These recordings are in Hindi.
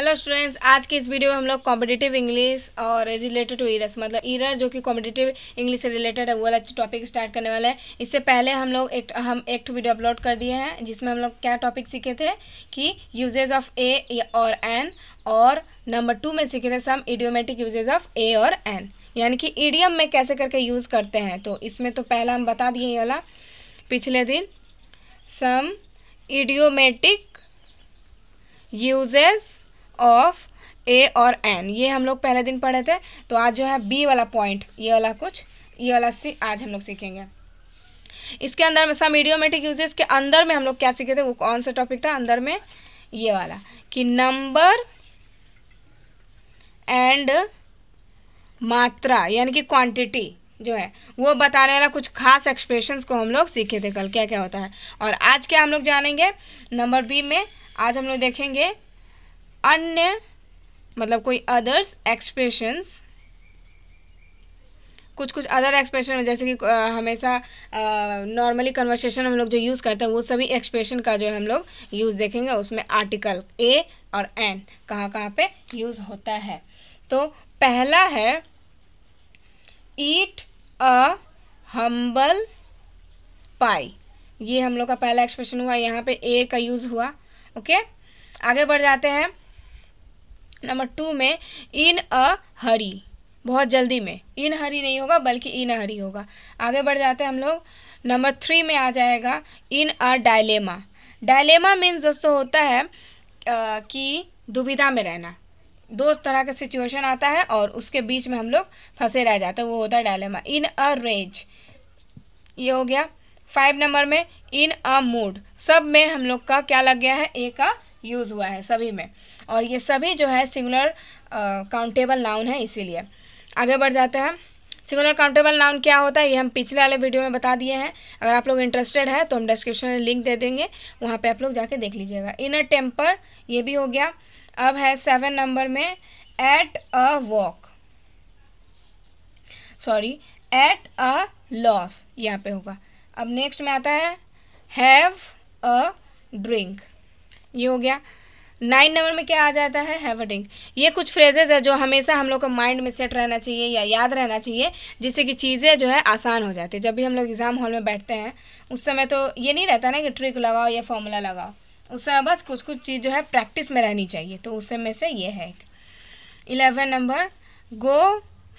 हेलो स्टूडेंट्स आज के इस वीडियो में हम लोग कॉम्पिटेटिव इंग्लिश और रिलेटेड टू ईरस मतलब ईरर जो कि कॉम्पिटेटिव इंग्लिश से रिलेटेड है वो वाला टॉपिक स्टार्ट करने वाला है इससे पहले हम लोग एक हम एक वीडियो अपलोड कर दिए हैं जिसमें हम लोग क्या टॉपिक सीखे थे कि यूजेज ऑफ ए और एन और नंबर टू में सीखे थे some idiomatic usages of a और एन यानी कि ईडियम में कैसे करके यूज़ करते हैं तो इसमें तो पहला हम बता दिए ये वाला पिछले दिन some idiomatic usages of a और एन ये हम लोग पहले दिन पढ़े थे तो आज जो है बी वाला पॉइंट ये वाला कुछ ये वाला सी आज हम लोग सीखेंगे इसके अंदर में सब इडियोमेटिक यूजेस के अंदर में हम लोग क्या सीखे थे वो कौन सा टॉपिक था अंदर में ये वाला कि नंबर एंड मात्रा यानी कि क्वांटिटी जो है वो बताने वाला कुछ खास एक्सप्रेशंस को हम लोग सीखे थे कल क्या क्या होता है और आज क्या हम लोग जानेंगे नंबर बी में आज हम लोग देखेंगे अन्य मतलब कोई अदर्स एक्सप्रेशंस कुछ कुछ अदर एक्सप्रेशन जैसे कि हमेशा नॉर्मली कन्वर्सेशन हम लोग जो यूज़ करते हैं वो सभी एक्सप्रेशन का जो हम लोग यूज़ देखेंगे उसमें आर्टिकल ए और एन कहाँ कहाँ पे यूज़ होता है तो पहला है ईट अ हम्बल पाई ये हम लोग का पहला एक्सप्रेशन हुआ यहाँ पे ए का यूज़ हुआ ओके आगे बढ़ जाते हैं नंबर टू में इन अ हरी बहुत जल्दी में इन हरी नहीं होगा बल्कि इन हरी होगा आगे बढ़ जाते हैं हम लोग नंबर थ्री में आ जाएगा in a dilemma dilemma means दोस्तों होता है आ, कि दुविधा में रहना दो तरह का सिचुएशन आता है और उसके बीच में हम लोग फंसे रह जाते हैं वो होता है डायलेमा इन अ रेंज ये हो गया फाइव नंबर में इन अ मूड सब में हम लोग का क्या लग गया है ए का यूज़ हुआ है सभी में और ये सभी जो है सिंगुलर काउंटेबल नाउन है इसीलिए आगे बढ़ जाते हैं सिंगुलर काउंटेबल नाउन क्या होता है ये हम पिछले वाले वीडियो में बता दिए हैं अगर आप लोग इंटरेस्टेड है तो हम डिस्क्रिप्शन में लिंक दे देंगे वहाँ पे आप लोग जाके देख लीजिएगा इनर टेम्पर ये भी हो गया अब है सेवन नंबर में at a walk sorry at a loss यहाँ पे होगा अब नेक्स्ट में आता है हैव अ ड्रिंक ये हो गया नाइन नंबर में क्या आ जाता है हैवर्डिंग ये कुछ फ्रेजेज है जो हमेशा हम लोग का माइंड में सेट रहना चाहिए या याद रहना चाहिए जिससे कि चीज़ें जो है आसान हो जाती है जब भी हम लोग एग्ज़ाम हॉल में बैठते हैं उस समय तो ये नहीं रहता ना कि ट्रिक लगाओ या फॉर्मूला लगाओ उस समय बस कुछ कुछ चीज़ जो है प्रैक्टिस में रहनी चाहिए तो उस समय से ये है एक eleven number go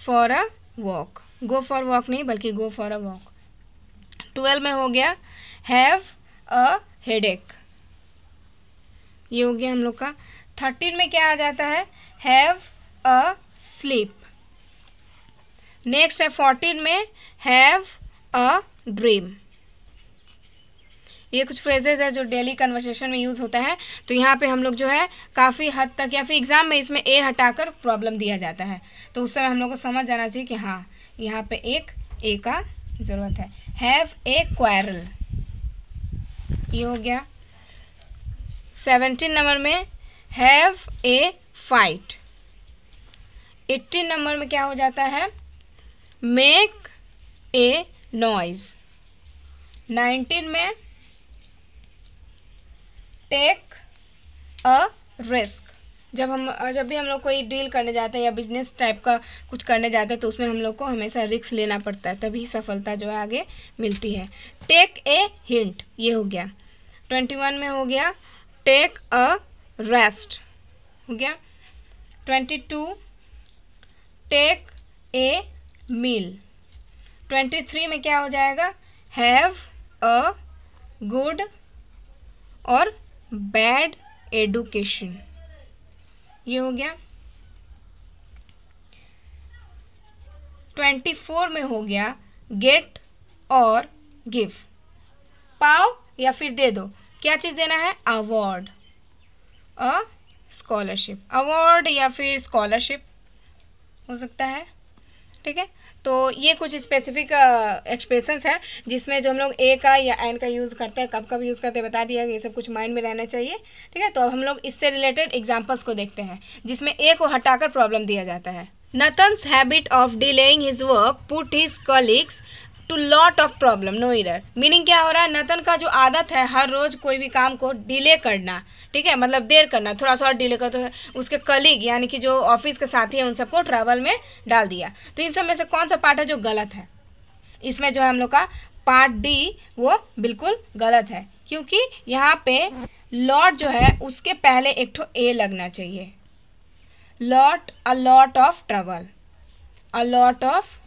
for a walk go for walk नहीं बल्कि go for a walk twelve में हो गया हैव अ एक ये हो गया हम लोग का थर्टीन में क्या आ जाता है हैव अ स्लीप नेक्स्ट है फोर्टीन में हैव अ ड्रीम ये कुछ फ्रेजेज है जो डेली कन्वर्सेशन में यूज़ होता है तो यहाँ पे हम लोग जो है काफ़ी हद तक या फिर एग्ज़ाम में इसमें ए हटाकर प्रॉब्लम दिया जाता है तो उस समय हम लोग को समझ जाना चाहिए कि हाँ यहाँ पे एक ए का ज़रूरत है हैव ए क्वारल ये हो गया सेवेंटीन नंबर में have a fight eighteen number में क्या हो जाता है मेक ए नॉइज नाइनटीन में टेक अ रिस्क जब हम जब भी हम लोग कोई डील करने जाते हैं या बिजनेस टाइप का कुछ करने जाते हैं तो उसमें हम लोग को हमेशा रिस्क लेना पड़ता है तभी सफलता जो है आगे मिलती है टेक ए हिंट ये हो गया ट्वेंटी वन में हो गया टेक अ रेस्ट हो गया twenty two take a meal twenty three में क्या हो जाएगा हैव अ गुड और बैड एडुकेशन ये हो गया ट्वेंटी फोर में हो गया गेट और गिव पाओ या फिर दे दो क्या चीज़ देना है अवार्ड अ स्कॉलरशिप अवार्ड या फिर स्कॉलरशिप हो सकता है ठीक है तो ये कुछ स्पेसिफिक एक्सप्रेशंस हैं जिसमें जो हम लोग ए का या एन का यूज़ करते हैं कब कब यूज़ करते हैं बता दिया ये सब कुछ माइंड में रहना चाहिए ठीक है तो अब हम लोग इससे रिलेटेड एग्जाम्पल्स को देखते हैं जिसमें ए को हटाकर प्रॉब्लम दिया जाता है Nathan's habit of delaying his work put his colleagues to lot of problem no error meaning क्या हो रहा है नतन का जो आदत है हर रोज कोई भी काम को डिले करना ठीक है मतलब देर करना थोड़ा सा और डिले कर तो उसके कलीग यानी कि जो ऑफिस के साथी हैं उन सबको ट्रैवल में डाल दिया तो इन सब में से कौन सा पार्ट है जो गलत है इसमें जो है हम लोग का पार्ट डी वो बिल्कुल गलत है क्योंकि यहाँ पे लॉट जो है उसके पहले एक ठो ए लगना चाहिए lot a lot of trouble a lot of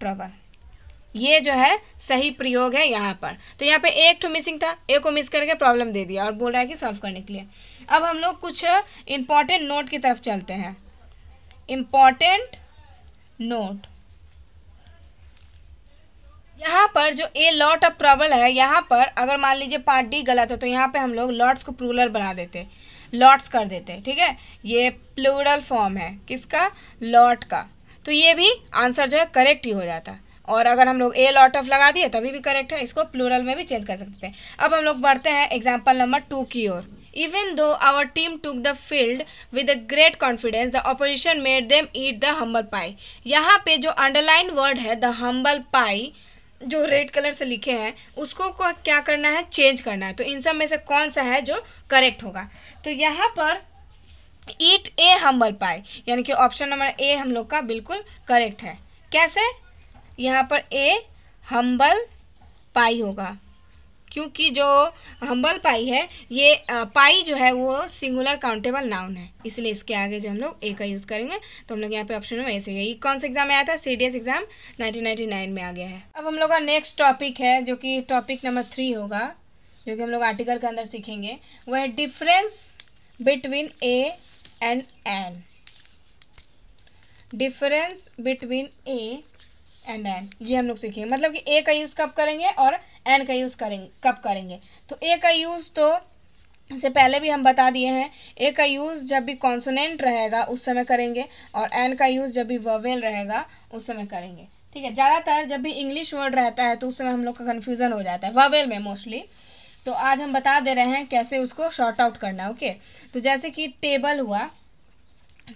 trouble ये जो है सही प्रयोग है यहाँ पर तो यहाँ पे एक तो मिसिंग था एक को मिस करके प्रॉब्लम दे दिया और बोल रहा है कि सॉल्व करने के लिए अब हम लोग कुछ इम्पॉर्टेंट नोट की तरफ चलते हैं इम्पॉर्टेंट नोट यहाँ पर जो ए लॉट ऑफ प्रबल है यहाँ पर अगर मान लीजिए पार्ट डी गलत है तो यहाँ पे हम लोग लॉट्स को प्रूलर बना देते लॉट्स कर देते ठीक है ये प्लूरल फॉर्म है किसका लॉट का तो ये भी आंसर जो है करेक्ट ही हो जाता और अगर हम लोग ए लॉट ऑफ लगा दिए तभी भी करेक्ट है इसको प्लूरल में भी चेंज कर सकते हैं अब हम लोग बढ़ते हैं एग्जाम्पल नंबर टू की ओर even though our team took the field with a great confidence the opposition made them eat the humble pie यहाँ पे जो अंडरलाइन वर्ड है द हम्बल पाई जो रेड कलर से लिखे हैं उसको को क्या करना है चेंज करना है तो इन सब में से कौन सा है जो करेक्ट होगा तो यहाँ पर ईट ए हम्बल पाई यानी कि ऑप्शन नंबर ए हम लोग का बिल्कुल करेक्ट है कैसे यहाँ पर ए हम्बल पाई होगा क्योंकि जो हम्बल पाई है ये पाई जो है वो सिंगुलर काउंटेबल नाउन है इसलिए इसके आगे जो हम लोग ए का यूज़ करेंगे तो हम लोग यहाँ पे ऑप्शन में ऐसे ये कौन सा एग्जाम में आया था सी एग्जाम 1999 में आ गया है अब हम लोग का नेक्स्ट टॉपिक है जो कि टॉपिक नंबर थ्री होगा जो कि हम लोग आर्टिकल के अंदर सीखेंगे वह है difference between a and an difference between a and an ये हम लोग सीखेंगे मतलब कि ए का यूज़ कब करेंगे और एन का यूज़ करेंगे कब करेंगे तो ए का यूज़ तो से पहले भी हम बता दिए हैं ए का यूज़ जब भी कॉन्सोनेंट रहेगा उस समय करेंगे और एन का यूज़ जब भी वर्वेल रहेगा उस समय करेंगे ठीक है ज़्यादातर जब भी इंग्लिश वर्ड रहता है तो उस समय हम लोग का कन्फ्यूज़न हो जाता है वर्वेल में मोस्टली तो आज हम बता दे रहे हैं कैसे उसको शॉर्ट आउट करना ओके okay? तो जैसे कि टेबल हुआ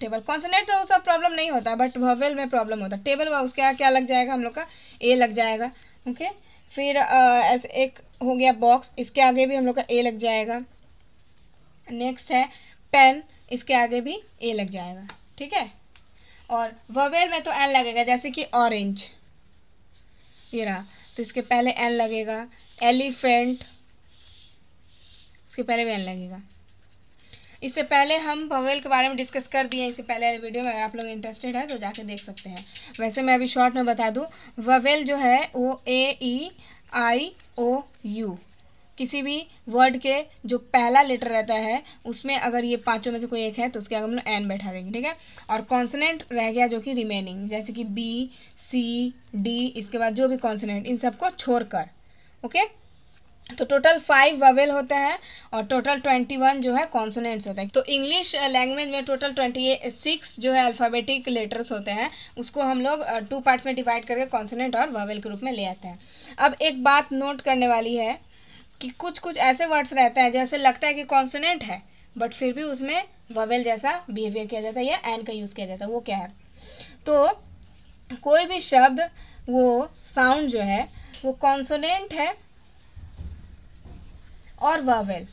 टेबल कॉन्सनेट तो उसका प्रॉब्लम नहीं होता बट ववेल में प्रॉब्लम होता है टेबल उसके क्या, क्या लग जाएगा हम लोग का ए लग जाएगा ओके फिर ऐसे एक हो गया बॉक्स इसके आगे भी हम लोग का ए लग जाएगा नेक्स्ट है पेन इसके आगे भी ए लग जाएगा ठीक है और ववेल में तो एन लगेगा जैसे कि ऑरेंज ये रहा तो इसके पहले एन लगेगा एलिफेंट इसके पहले भी एन लगेगा इससे पहले हम भवेल के बारे में डिस्कस कर दिए इससे पहले वीडियो में अगर आप लोग इंटरेस्टेड है तो जाके देख सकते हैं वैसे मैं अभी शॉर्ट में बता दूँ ववेल जो है वो ए ई आई ओ यू किसी भी वर्ड के जो पहला लेटर रहता है उसमें अगर ये पांचों में से कोई एक है तो उसके अगर हम लोग एन बैठा देंगे ठीक है और कॉन्सनेंट रह गया जो कि रिमेनिंग जैसे कि बी सी डी इसके बाद जो भी कॉन्सनेंट इन सबको छोड़कर ओके तो टोटल फाइव ववेल होते हैं और टोटल ट्वेंटी वन जो है कॉन्सोनेंट्स होते हैं तो इंग्लिश लैंग्वेज uh, में टोटल ट्वेंटी सिक्स जो है अल्फ़ाबेटिक लेटर्स होते हैं उसको हम लोग टू uh, पार्ट्स में डिवाइड करके कॉन्सोनेंट और ववेल के रूप में ले आते हैं अब एक बात नोट करने वाली है कि कुछ कुछ ऐसे वर्ड्स रहते हैं जैसे लगता है कि कॉन्सोनेंट है बट फिर भी उसमें ववेल जैसा बिहेवियर किया जाता है या एन का यूज़ किया जाता है वो क्या है तो कोई भी शब्द वो साउंड जो है वो कॉन्सोनेंट है और वावेल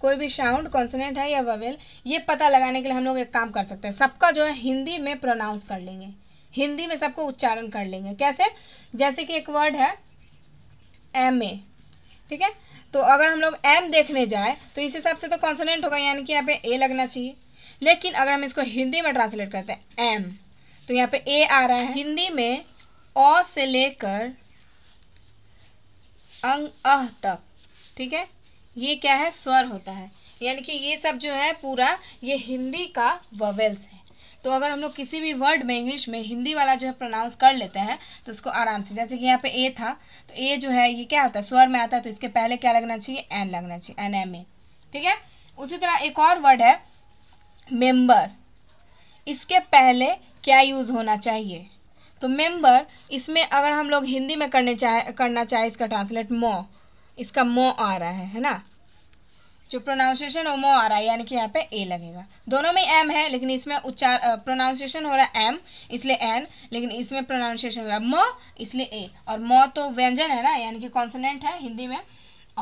कोई भी साउंड कॉन्सनेंट है या वावेल ये पता लगाने के लिए हम लोग एक काम कर सकते हैं सबका जो है हिंदी में प्रोनाउंस कर लेंगे हिंदी में सबको उच्चारण कर लेंगे कैसे जैसे कि एक वर्ड है एम ए ठीक है तो अगर हम लोग एम देखने जाए तो इस हिसाब से तो कॉन्सनेंट होगा यानी कि यहाँ पे ए लगना चाहिए लेकिन अगर हम इसको हिंदी में ट्रांसलेट करते हैं एम तो यहाँ पे ए आ रहा है हिंदी में अ से लेकर अंग अह तक ठीक है ये क्या है स्वर होता है यानी कि ये सब जो है पूरा ये हिंदी का वेल्स है तो अगर हम लोग किसी भी वर्ड में इंग्लिश में हिंदी वाला जो है प्रोनाउंस कर लेते हैं तो उसको आराम से जैसे कि यहाँ पे ए था तो ए जो है ये क्या होता है स्वर में आता है तो इसके पहले क्या लगना चाहिए एन लगना चाहिए एन एम ए ठीक है उसी तरह एक और वर्ड है मेंबर इसके पहले क्या यूज़ होना चाहिए तो मेंबर इसमें अगर हम लोग हिंदी में करने चाहे करना चाहे इसका ट्रांसलेट मो इसका मो आ रहा है है ना जो प्रोनाउंसिएशन वो मो आ रहा है यानी कि यहाँ पे ए लगेगा दोनों में एम है लेकिन इसमें उच्चार प्रोनाउंसिएशन हो रहा है एम इसलिए एन लेकिन इसमें प्रोनाउंसिएशन हो रहा है म इसलिए ए और म तो व्यंजन है ना यानी कि कॉन्सोनेंट है हिंदी में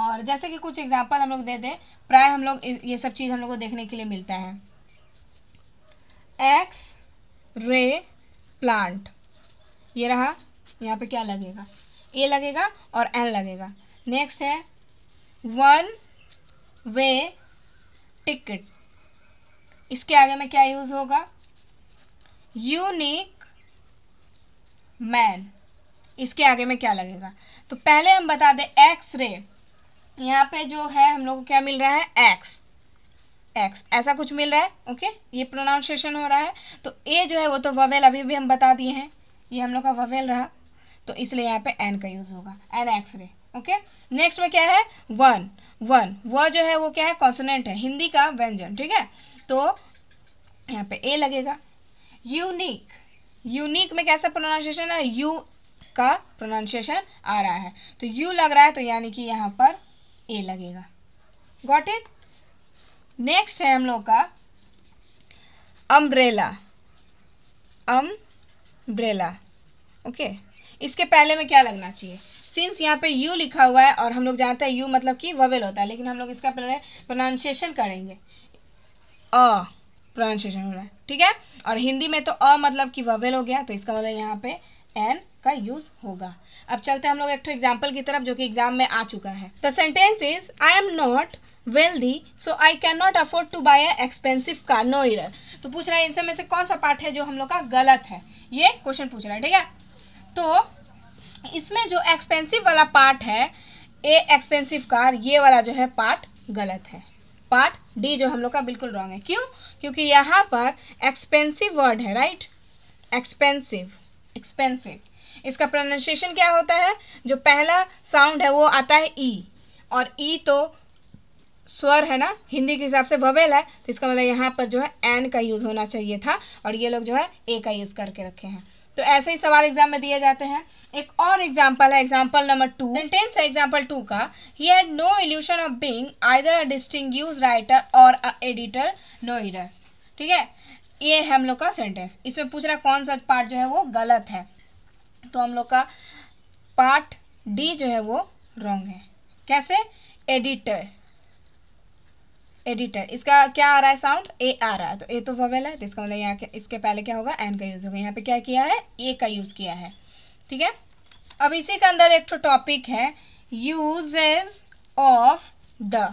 और जैसे कि कुछ एग्जाम्पल हम लोग दे दें प्राय हम लोग ये सब चीज़ हम लोग को देखने के लिए मिलता है एक्स रे प्लांट ये रहा यहाँ पे क्या लगेगा ए लगेगा और एन लगेगा नेक्स्ट है वन वे टिकट इसके आगे में क्या यूज होगा यूनिक मैन इसके आगे में क्या लगेगा तो पहले हम बता दें एक्स रे यहाँ पे जो है हम लोग को क्या मिल रहा है एक्स एक्स ऐसा कुछ मिल रहा है ओके ये प्रोनाउंसिएशन हो रहा है तो ए जो है वो तो ववेल अभी भी हम बता दिए हैं ये हम लोग का ववेल रहा तो इसलिए यहाँ पे एन का यूज़ होगा an X ray okay next में क्या है वन वन व जो है वो क्या है कॉन्सोनेंट है हिंदी का व्यंजन ठीक है तो यहाँ पे ए लगेगा यूनिक यूनिक में कैसा प्रोनाउंसिएशन है यू का प्रोनाउंसिएशन आ रहा है तो यू लग रहा है तो यानी कि यहाँ पर ए लगेगा गॉट इट नेक्स्ट है हम लोग का अम्ब्रेला अम्ब्रेला ओके okay. इसके पहले में क्या लगना चाहिए सिंस यहाँ पे यू लिखा हुआ है और हम लोग जानते हैं यू मतलब कि ववेल होता है लेकिन हम लोग इसका प्रोनाउंसिएशन करेंगे अ प्रोनाउंसिएशन हो रहा है ठीक है और हिंदी में तो अ मतलब कि वेल हो गया तो इसका मतलब यहाँ पे एन का यूज होगा अब चलते हैं हम लोग एक एग्जाम्पल की तरफ जो कि एग्जाम में आ चुका है the sentence is I am not wealthy so I can not afford to buy a expensive car no error तो पूछ रहा है इनसे में से कौन सा पार्ट है जो हम लोग का गलत है ये क्वेश्चन पूछ रहा है ठीक है तो इसमें जो एक्सपेंसिव वाला पार्ट है ए एक्सपेंसिव कार ये वाला जो है पार्ट गलत है पार्ट डी जो हम लोग का बिल्कुल रॉन्ग है क्यों क्योंकि यहाँ पर एक्सपेंसिव वर्ड है राइट एक्सपेंसिव एक्सपेंसिव इसका प्रोनाउंसिएशन क्या होता है जो पहला साउंड है वो आता है ई e। और ई e तो स्वर है ना हिंदी के हिसाब से बबेल है तो इसका मतलब यहाँ पर जो है एन का यूज़ होना चाहिए था और ये लोग जो है ए का यूज़ करके रखे हैं तो ऐसे ही सवाल एग्जाम में दिए जाते हैं एक और एग्जाम्पल है एग्जाम्पल नंबर टू सेंटेंस है एग्जाम्पल टू का ही had no illusion of being either a distinguished writer और अ एडिटर नो इडर ठीक है ये है हम लोग का सेंटेंस इसमें पूछ रहा कौन सा पार्ट जो है वो गलत है तो हम लोग का पार्ट डी जो है वो रॉन्ग है कैसे एडिटर एडिटर इसका क्या आ रहा है साउंड ए आ रहा है तो ए तो ववेल है तो इसका मतलब यहाँ इसके पहले क्या होगा एन का यूज़ होगा यहाँ पे क्या किया है ए का यूज़ किया है ठीक है अब इसी के अंदर एक टॉपिक तो है यूजेज ऑफ द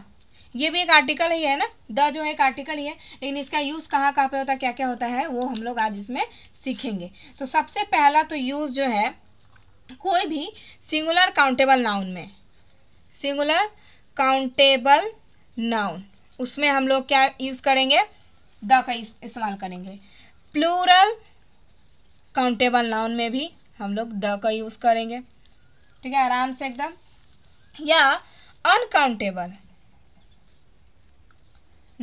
ये भी एक आर्टिकल ही है ना द जो है एक आर्टिकल ही है लेकिन इसका यूज़ कहाँ कहाँ पे होता है क्या क्या होता है वो हम लोग आज इसमें सीखेंगे तो सबसे पहला तो यूज़ जो है कोई भी सिंगुलर काउंटेबल नाउन में सिंगुलर काउंटेबल नाउन उसमें हम लोग क्या यूज़ करेंगे द का इस्तेमाल करेंगे प्लूरल काउंटेबल नाउन में भी हम लोग द का यूज़ करेंगे ठीक है आराम से एकदम या अनकाउंटेबल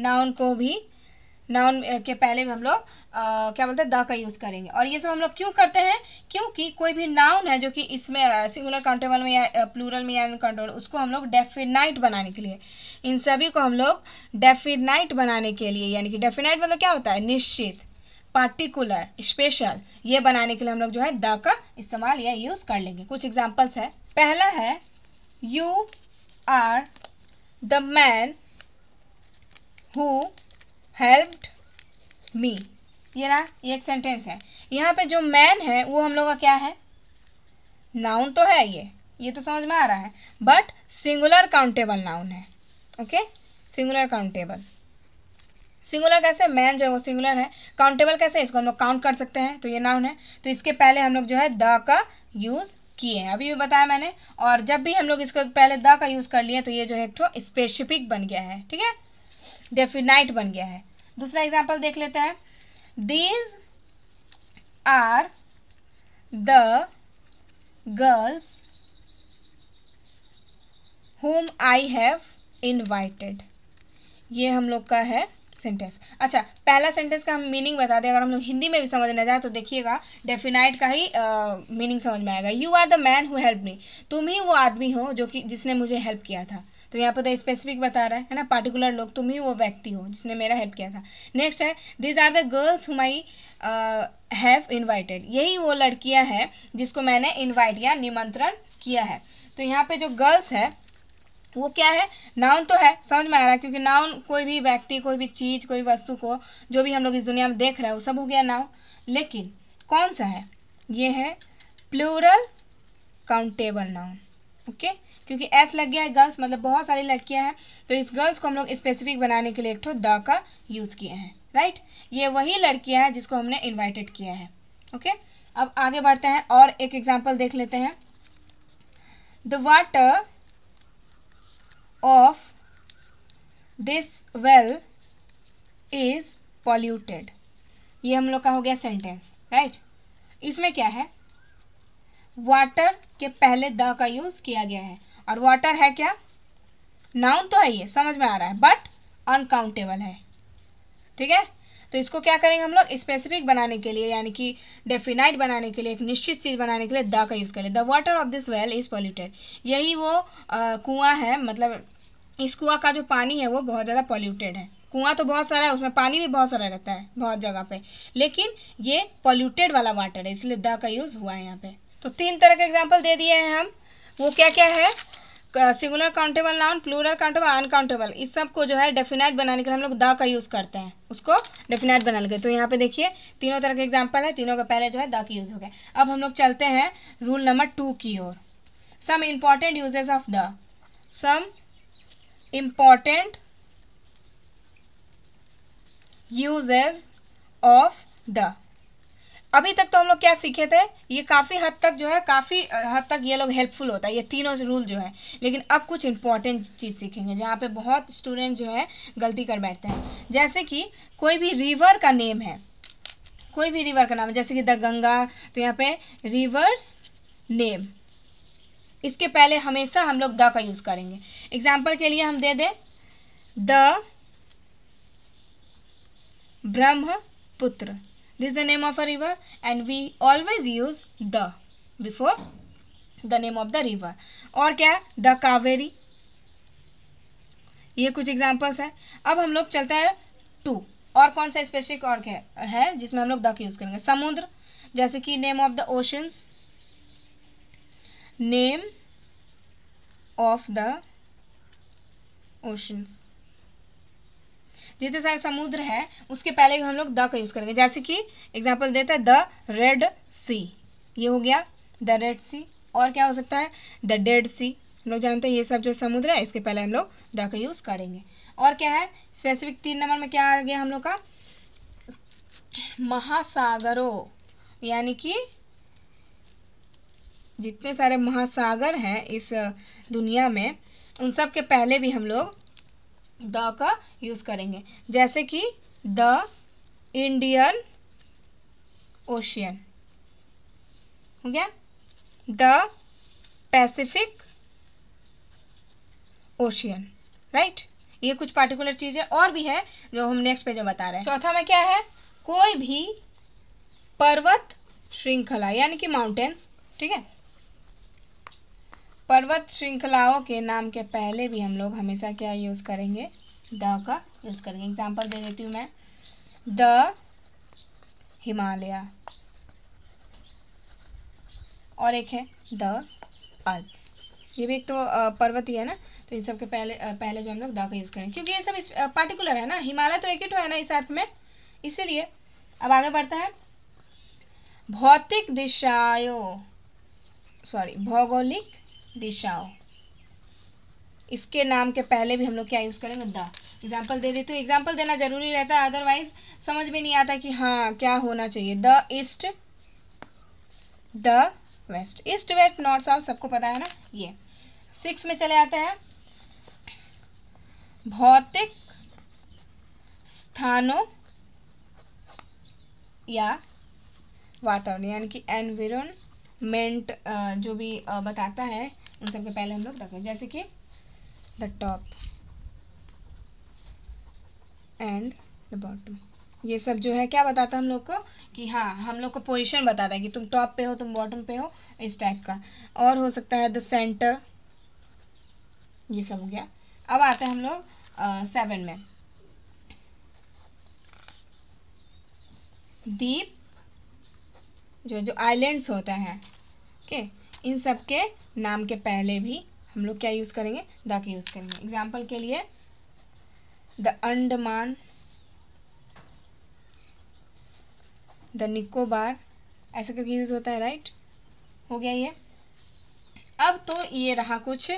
नाउन को भी नाउन के पहले भी हम लोग आ, क्या बोलते हैं द का यूज़ करेंगे और ये सब हम लोग क्यों करते हैं क्योंकि कोई भी नाउन है जो कि इसमें सिंगुलर काउंटेबल में या प्लूरल में या कंट्रोल उसको हम लोग डेफिनाइट बनाने के लिए इन सभी को हम लोग डेफिनाइट बनाने के लिए यानी कि डेफिनाइट मतलब क्या होता है निश्चित पार्टिकुलर स्पेशल ये बनाने के लिए हम लोग जो है द का इस्तेमाल या यूज़ कर लेंगे कुछ एग्जाम्पल्स है पहला है you are the man who helped me ये ना ये एक सेंटेंस है यहाँ पे जो मैन है वो हम लोग का क्या है नाउन तो है ये ये तो समझ में आ रहा है बट सिंगुलर काउंटेबल नाउन है ओके सिंगुलर काउंटेबल सिंगुलर कैसे मैन जो है वो सिंगुलर है काउंटेबल कैसे इसको हम लोग काउंट कर सकते हैं तो ये नाउन है तो इसके पहले हम लोग जो है द का यूज़ किए हैं अभी भी बताया मैंने और जब भी हम लोग इसको पहले द का यूज़ कर लिए तो ये जो है एक स्पेसिफिक बन गया है ठीक है डेफिनाइट बन गया है दूसरा एग्जाम्पल देख लेते हैं these are the girls whom I have invited. ये हम लोग का है सेंटेंस अच्छा पहला सेंटेंस का हम मीनिंग बता दें अगर हम लोग हिंदी में भी समझ ना जाए तो देखिएगा डेफिनाइट का ही मीनिंग uh, समझ में आएगा you are the man who help me तुम ही वो आदमी हो जो कि जिसने मुझे हेल्प किया था तो यहाँ पर स्पेसिफिक तो बता रहा है है ना पार्टिकुलर लोग तुम ही वो व्यक्ति हो जिसने मेरा हेल्प किया था नेक्स्ट है दिज आर द गर्ल्स हुम आई हैव इन्वाइटेड यही वो लड़कियाँ हैं जिसको मैंने इन्वाइट या निमंत्रण किया है तो यहाँ पे जो गर्ल्स है वो क्या है नाउन तो है समझ में आ रहा है क्योंकि नाउन कोई भी व्यक्ति कोई भी चीज़ कोई वस्तु को जो भी हम लोग इस दुनिया में देख रहे हैं वो सब हो गया नाउन लेकिन कौन सा है ये है plural countable noun okay okay? क्योंकि एस लग गया है गर्ल्स मतलब बहुत सारी लड़कियां हैं तो इस गर्ल्स को हम लोग स्पेसिफिक बनाने के लिए एक ठो द का यूज़ किए हैं राइट ये वही लड़कियां हैं जिसको हमने इन्वाइटेड किया है ओके अब आगे बढ़ते हैं और एक एग्जाम्पल देख लेते हैं the water of this well is polluted ये हम लोग का हो गया सेंटेंस राइट इसमें क्या है वाटर के पहले द का यूज़ किया गया है और वाटर है क्या नाउन तो है ये समझ में आ रहा है बट अनकाउंटेबल है ठीक है तो इसको क्या करेंगे हम लोग स्पेसिफिक बनाने के लिए यानी कि डेफिनाइट बनाने के लिए एक निश्चित चीज़ बनाने के लिए द का यूज़ करें the water of this well is polluted यही वो कुआं है मतलब इस कुआं का जो पानी है वो बहुत ज़्यादा पॉल्यूटेड है कुआं तो बहुत सारा है उसमें पानी भी बहुत सारा रहता है बहुत जगह पे लेकिन ये पॉल्यूटेड वाला वाटर है इसलिए द का यूज़ हुआ है यहाँ पे तो तीन तरह के एग्जाम्पल दे दिए हैं हम वो क्या क्या है singular countable noun plural countable uncountable इस सब को जो है डेफिनाइट बनाने के लिए हम लोग द का यूज़ करते हैं उसको डेफिनाइट बनाने के तो यहाँ पे देखिए तीनों तरह के एग्जाम्पल है तीनों का पहले जो है द का यूज़ हो गया अब हम लोग चलते हैं रूल नंबर टू की ओर some important usages of the some important usages of the अभी तक तो हम लोग क्या सीखे थे ये काफ़ी हद तक जो है काफ़ी हद तक ये लोग हेल्पफुल होता है ये तीनों रूल जो है लेकिन अब कुछ इंपॉर्टेंट चीज़ सीखेंगे जहाँ पे बहुत स्टूडेंट जो है गलती कर बैठते हैं जैसे कि कोई भी रिवर का नेम है कोई भी रिवर का नाम है जैसे कि द गंगा तो यहाँ पे रिवर्स नेम इसके पहले हमेशा हम लोग द का यूज़ करेंगे एग्जाम्पल के लिए हम दे दें the Brahmaputra This is the name of a river and we always use the before the name of the river. or kya the kaveri ye kuch examples hai ab hum log chalte hain to और कौन सा स्पेसिफिक और क्या है, है जिसमें हम लोग द यूज़ करेंगे समुद्र जैसे कि name of the oceans name of the oceans जितने सारे समुद्र हैं उसके पहले हम लोग द का यूज़ करेंगे जैसे कि एग्जाम्पल देते हैं द रेड सी ये हो गया द रेड सी और क्या हो सकता है द डेड सी लोग जानते हैं ये सब जो समुद्र है इसके पहले हम लोग द का यूज़ करेंगे और क्या है स्पेसिफिक तीन नंबर में क्या आ गया हम लोग का महासागरों यानी कि जितने सारे महासागर हैं इस दुनिया में उन सब के पहले भी हम लोग द का यूज़ करेंगे जैसे कि द इंडियन ओशियन हो गया द पैसिफिक ओशियन राइट ये कुछ पार्टिकुलर चीज़ें और भी है जो हम नेक्स्ट पेज में बता रहे हैं चौथा में क्या है कोई भी पर्वत श्रृंखला यानी कि माउंटेन्स ठीक है पर्वत श्रृंखलाओं के नाम के पहले भी हम लोग हमेशा क्या यूज़ करेंगे द का यूज़ करेंगे एग्जाम्पल दे देती हूँ मैं द हिमालय और एक है द अल्प्स ये भी एक तो पर्वत ही है ना तो इन सब के पहले पहले जो हम लोग द का यूज़ करेंगे क्योंकि ये सब इस पार्टिकुलर है ना हिमालय तो एक ही तो है ना इस अर्थ में इसीलिए अब आगे बढ़ता है भौतिक दिशाओं सॉरी भौगोलिक दिशाओं इसके नाम के पहले भी हम लोग क्या यूज़ करेंगे द एग्जाम्पल दे देते हूँ एग्जाम्पल देना जरूरी रहता है अदरवाइज समझ में नहीं आता कि हाँ क्या होना चाहिए the east the west east west north south सबको पता है ना ये सिक्स में चले आते हैं भौतिक स्थानों या वातावरण यानी कि एनवायरमेंट जो भी बताता है उन के पहले हम लोग रखें जैसे कि the top and the bottom ये सब जो है क्या बताता है हम लोग को कि हाँ हम लोग को पोजीशन बताता है कि तुम टॉप पे हो तुम बॉटम पे हो इस टाइप का और हो सकता है द सेंटर ये सब हो गया अब आते हैं हम लोग सेवन में दीप जो जो आइलैंड्स होते हैं ओके इन सब के नाम के पहले भी हम लोग क्या यूज़ करेंगे द के यूज़ करेंगे एग्जाम्पल के लिए द अंडमान द निकोबार ऐसा करके यूज़ होता है राइट हो गया ये अब तो ये रहा कुछ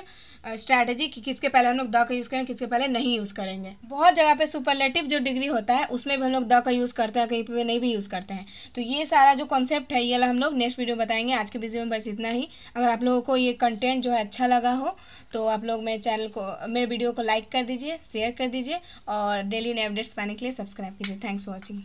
स्ट्रैटेजी कि किसके पहले हम लोग द का यूज़ करें किसके पहले नहीं यूज़ करेंगे बहुत जगह पे सुपरलेटिव जो डिग्री होता है उसमें भी हम लोग द का यूज़ करते हैं कहीं पे नहीं भी यूज़ करते हैं तो ये सारा जो कॉन्सेप्ट है ये हम लोग नेक्स्ट वीडियो में बताएंगे आज के वीडियो में बस इतना ही अगर आप लोगों को ये कंटेंट जो है अच्छा लगा हो तो आप लोग मेरे चैनल को मेरे वीडियो को लाइक कर दीजिए शेयर कर दीजिए और डेली नए अपडेट्स पाने के लिए सब्सक्राइब कीजिए थैंक्स फॉर वॉचिंग